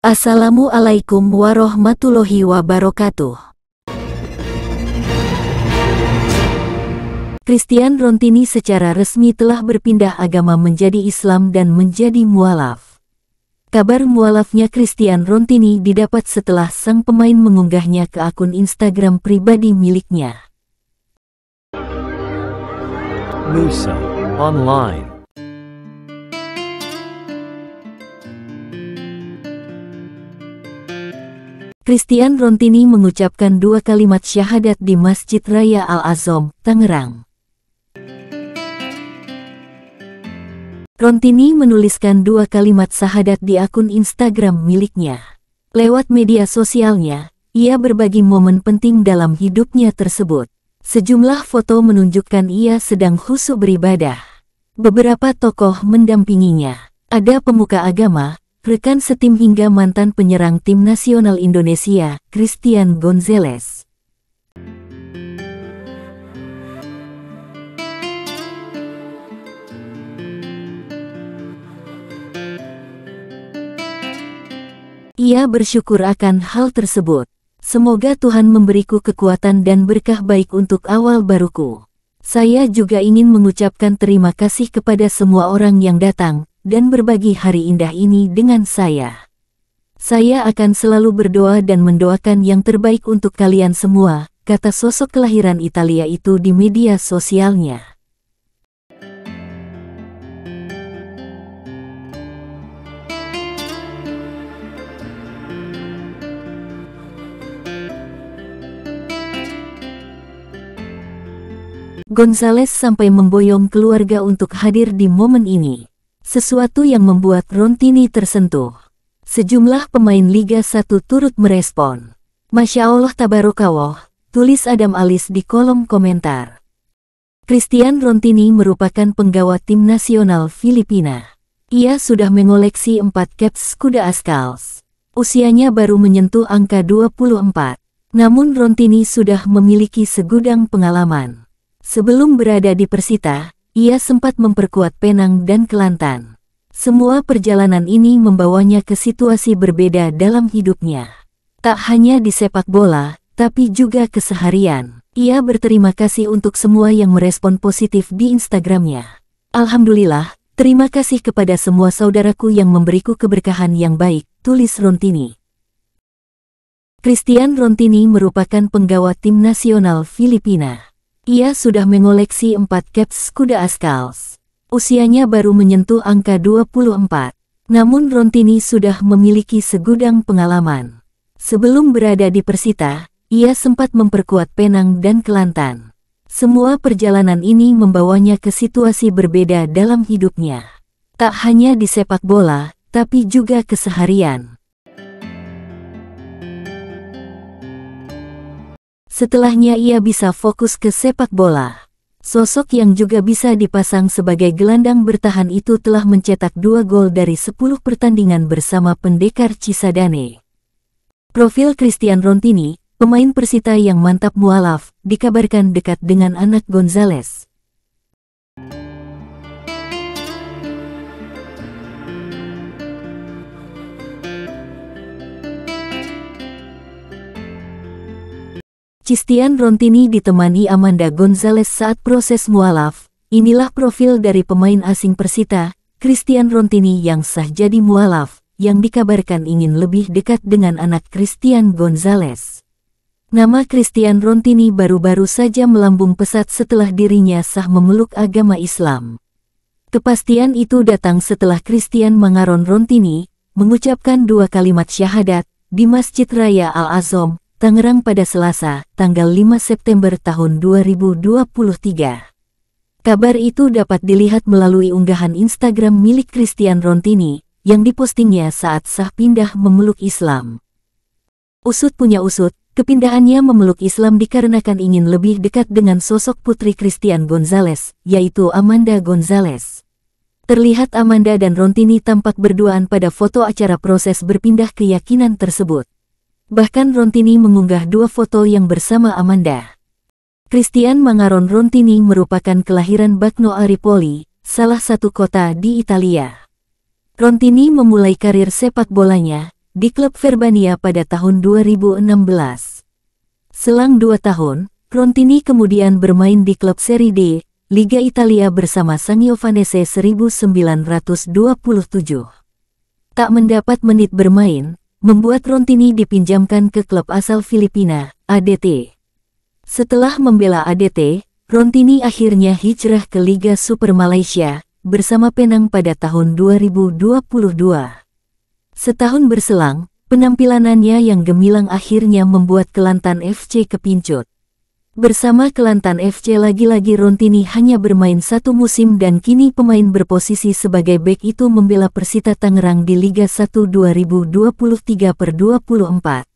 Assalamualaikum warahmatullahi wabarakatuh. Christian Rontini secara resmi telah berpindah agama menjadi Islam dan menjadi mualaf. Kabar mualafnya Christian Rontini didapat setelah sang pemain mengunggahnya ke akun Instagram pribadi miliknya. Nusa Online Christian Rontini mengucapkan dua kalimat syahadat di Masjid Raya Al-Azom, Tangerang. Rontini menuliskan dua kalimat syahadat di akun Instagram miliknya. Lewat media sosialnya, ia berbagi momen penting dalam hidupnya tersebut. Sejumlah foto menunjukkan ia sedang khusyuk beribadah. Beberapa tokoh mendampinginya. Ada pemuka agama, rekan setim hingga mantan penyerang tim nasional Indonesia, Christian Gonzalez. Ia bersyukur akan hal tersebut. Semoga Tuhan memberiku kekuatan dan berkah baik untuk awal baruku. Saya juga ingin mengucapkan terima kasih kepada semua orang yang datang, dan berbagi hari indah ini dengan saya. Saya akan selalu berdoa dan mendoakan yang terbaik untuk kalian semua, kata sosok kelahiran Italia itu di media sosialnya. Gonzales sampai memboyong keluarga untuk hadir di momen ini sesuatu yang membuat Rontini tersentuh. Sejumlah pemain Liga 1 turut merespon. Masya Allah Tabarokawah, tulis Adam Alis di kolom komentar. Christian Rontini merupakan penggawa tim nasional Filipina. Ia sudah mengoleksi 4 caps kuda Ascals. Usianya baru menyentuh angka 24. Namun Rontini sudah memiliki segudang pengalaman. Sebelum berada di Persita, ia sempat memperkuat Penang dan Kelantan. Semua perjalanan ini membawanya ke situasi berbeda dalam hidupnya. Tak hanya di sepak bola, tapi juga keseharian. Ia berterima kasih untuk semua yang merespon positif di Instagramnya. Alhamdulillah, terima kasih kepada semua saudaraku yang memberiku keberkahan yang baik, tulis Rontini. Christian Rontini merupakan penggawa tim nasional Filipina. Ia sudah mengoleksi empat caps kuda Ascals. Usianya baru menyentuh angka 24. Namun Rontini sudah memiliki segudang pengalaman. Sebelum berada di Persita, ia sempat memperkuat Penang dan Kelantan. Semua perjalanan ini membawanya ke situasi berbeda dalam hidupnya. Tak hanya di sepak bola, tapi juga keseharian. Setelahnya ia bisa fokus ke sepak bola. Sosok yang juga bisa dipasang sebagai gelandang bertahan itu telah mencetak dua gol dari 10 pertandingan bersama pendekar Cisadane. Profil Christian Rontini, pemain Persita yang mantap mualaf, dikabarkan dekat dengan anak Gonzales. Cistian Rontini ditemani Amanda Gonzalez saat proses mualaf. Inilah profil dari pemain asing Persita, Christian Rontini yang sah jadi mualaf, yang dikabarkan ingin lebih dekat dengan anak Christian Gonzalez. Nama Christian Rontini baru-baru saja melambung pesat setelah dirinya sah memeluk agama Islam. Kepastian itu datang setelah Christian Mangaron Rontini mengucapkan dua kalimat syahadat di Masjid Raya Al-Azom, Tangerang pada Selasa, tanggal 5 September tahun 2023. Kabar itu dapat dilihat melalui unggahan Instagram milik Christian Rontini, yang dipostingnya saat sah pindah memeluk Islam. Usut punya usut, kepindahannya memeluk Islam dikarenakan ingin lebih dekat dengan sosok putri Christian Gonzales, yaitu Amanda Gonzales. Terlihat Amanda dan Rontini tampak berduaan pada foto acara proses berpindah keyakinan tersebut. Bahkan Rontini mengunggah dua foto yang bersama Amanda. Christian Mangaron Rontini merupakan kelahiran Bagno Aripoli, salah satu kota di Italia. Rontini memulai karir sepak bolanya di klub Verbania pada tahun 2016. Selang dua tahun, Rontini kemudian bermain di klub Serie D, Liga Italia bersama Sangiovanese 1927. Tak mendapat menit bermain, membuat Rontini dipinjamkan ke klub asal Filipina, ADT. Setelah membela ADT, Rontini akhirnya hijrah ke Liga Super Malaysia bersama Penang pada tahun 2022. Setahun berselang, penampilanannya yang gemilang akhirnya membuat Kelantan FC kepincut. Bersama Kelantan FC lagi-lagi Rontini hanya bermain satu musim dan kini pemain berposisi sebagai bek itu membela Persita Tangerang di Liga 1 2023 per 24.